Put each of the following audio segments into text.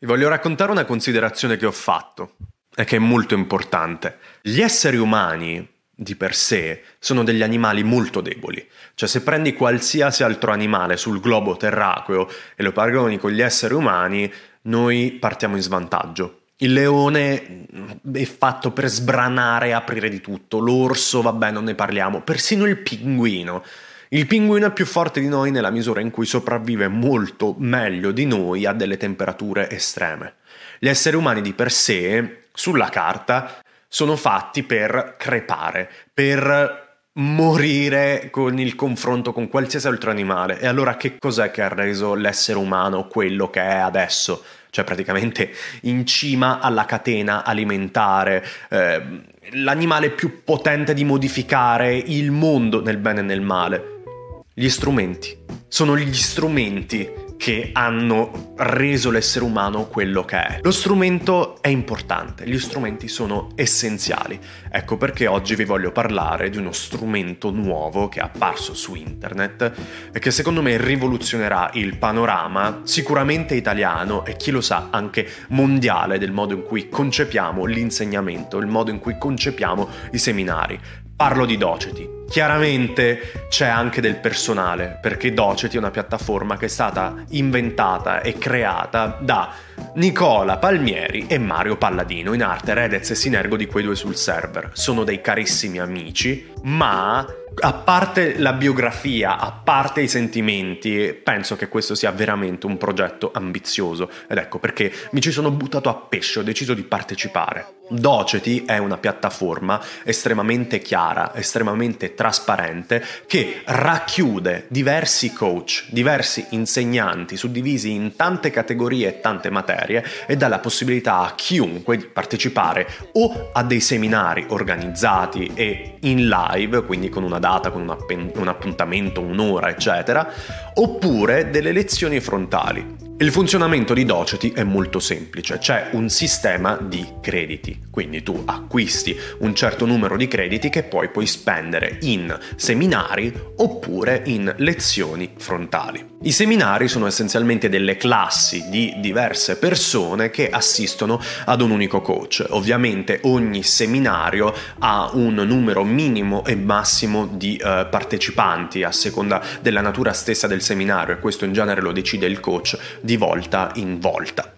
Vi voglio raccontare una considerazione che ho fatto e che è molto importante. Gli esseri umani di per sé sono degli animali molto deboli, cioè se prendi qualsiasi altro animale sul globo terraqueo e lo paragoni con gli esseri umani, noi partiamo in svantaggio. Il leone mm, è fatto per sbranare e aprire di tutto, l'orso, vabbè, non ne parliamo, persino il pinguino il pinguino è più forte di noi nella misura in cui sopravvive molto meglio di noi a delle temperature estreme. Gli esseri umani di per sé, sulla carta, sono fatti per crepare, per morire con il confronto con qualsiasi altro animale. E allora che cos'è che ha reso l'essere umano quello che è adesso? Cioè praticamente in cima alla catena alimentare, eh, l'animale più potente di modificare il mondo nel bene e nel male. Gli strumenti. Sono gli strumenti che hanno reso l'essere umano quello che è. Lo strumento è importante, gli strumenti sono essenziali. Ecco perché oggi vi voglio parlare di uno strumento nuovo che è apparso su internet e che secondo me rivoluzionerà il panorama sicuramente italiano e chi lo sa anche mondiale del modo in cui concepiamo l'insegnamento, il modo in cui concepiamo i seminari. Parlo di Doceti. Chiaramente c'è anche del personale, perché Doceti è una piattaforma che è stata inventata e creata da Nicola Palmieri e Mario Palladino, in arte Redez e Sinergo di quei due sul server. Sono dei carissimi amici, ma a parte la biografia, a parte i sentimenti, penso che questo sia veramente un progetto ambizioso. Ed ecco perché mi ci sono buttato a pesce, ho deciso di partecipare. Doceti è una piattaforma estremamente chiara, estremamente trasparente, che racchiude diversi coach, diversi insegnanti suddivisi in tante categorie e tante materie materie e dà la possibilità a chiunque di partecipare o a dei seminari organizzati e in live, quindi con una data, con un, appen- un appuntamento, un'ora, eccetera, oppure delle lezioni frontali. Il funzionamento di Doceti è molto semplice, c'è un sistema di crediti, quindi tu acquisti un certo numero di crediti che poi puoi spendere in seminari oppure in lezioni frontali. I seminari sono essenzialmente delle classi di diverse persone che assistono ad un unico coach. Ovviamente ogni seminario ha un numero minimo e massimo di eh, partecipanti a seconda della natura stessa del seminario e questo in genere lo decide il coach di volta in volta.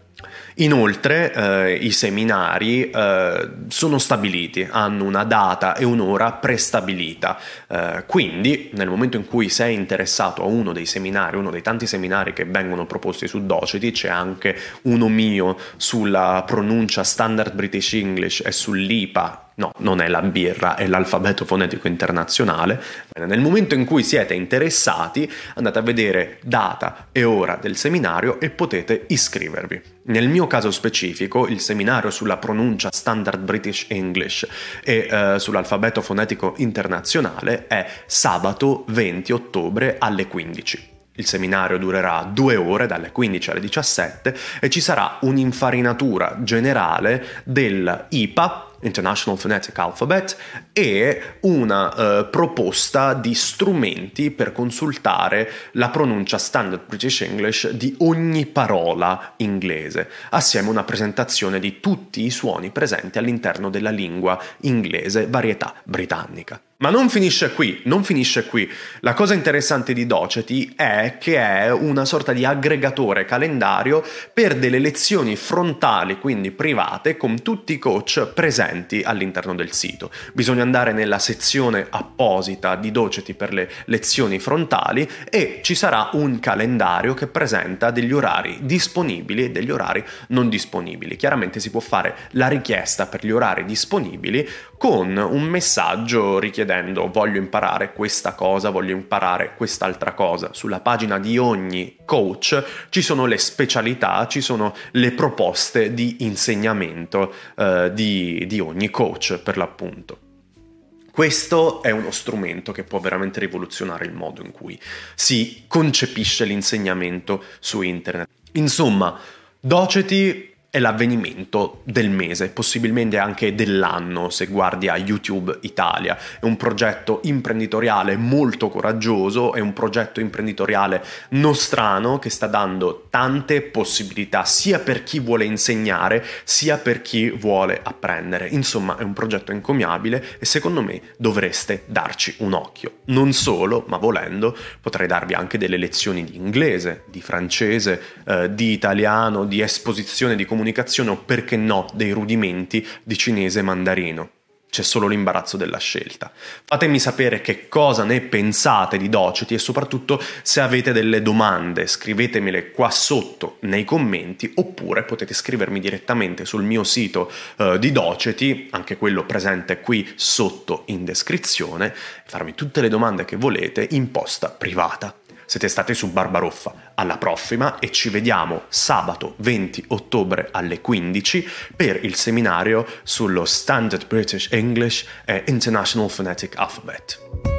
Inoltre eh, i seminari eh, sono stabiliti, hanno una data e un'ora prestabilita, eh, quindi nel momento in cui sei interessato a uno dei seminari, uno dei tanti seminari che vengono proposti su Docity, c'è anche uno mio sulla pronuncia standard British English e sull'IPA No, non è la birra, è l'alfabeto fonetico internazionale. Nel momento in cui siete interessati, andate a vedere data e ora del seminario e potete iscrivervi. Nel mio caso specifico, il seminario sulla pronuncia standard British English e eh, sull'alfabeto fonetico internazionale è sabato 20 ottobre alle 15. Il seminario durerà due ore, dalle 15 alle 17, e ci sarà un'infarinatura generale del IPAP International Phonetic Alphabet, e una eh, proposta di strumenti per consultare la pronuncia standard British English di ogni parola inglese, assieme a una presentazione di tutti i suoni presenti all'interno della lingua inglese varietà britannica. Ma non finisce qui, non finisce qui. La cosa interessante di Doceti è che è una sorta di aggregatore calendario per delle lezioni frontali, quindi private, con tutti i coach presenti all'interno del sito. Bisogna andare nella sezione apposita di Doceti per le lezioni frontali e ci sarà un calendario che presenta degli orari disponibili e degli orari non disponibili. Chiaramente si può fare la richiesta per gli orari disponibili con un messaggio richiedendo chiedendo voglio imparare questa cosa, voglio imparare quest'altra cosa. Sulla pagina di ogni coach ci sono le specialità, ci sono le proposte di insegnamento eh, di, di ogni coach per l'appunto. Questo è uno strumento che può veramente rivoluzionare il modo in cui si concepisce l'insegnamento su internet. Insomma, doceti è l'avvenimento del mese, possibilmente anche dell'anno se guardi a YouTube Italia. È un progetto imprenditoriale molto coraggioso, è un progetto imprenditoriale nostrano che sta dando tante possibilità sia per chi vuole insegnare sia per chi vuole apprendere. Insomma è un progetto encomiabile e secondo me dovreste darci un occhio. Non solo, ma volendo, potrei darvi anche delle lezioni di inglese, di francese, eh, di italiano, di esposizione di comunicazione comunicazione o perché no dei rudimenti di cinese mandarino c'è solo l'imbarazzo della scelta. Fatemi sapere che cosa ne pensate di Doceti e soprattutto se avete delle domande, scrivetemele qua sotto nei commenti oppure potete scrivermi direttamente sul mio sito eh, di Doceti, anche quello presente qui sotto in descrizione, farmi tutte le domande che volete in posta privata siete stati su Barbaroffa. Alla prossima e ci vediamo sabato 20 ottobre alle 15 per il seminario sullo Standard British English e International Phonetic Alphabet.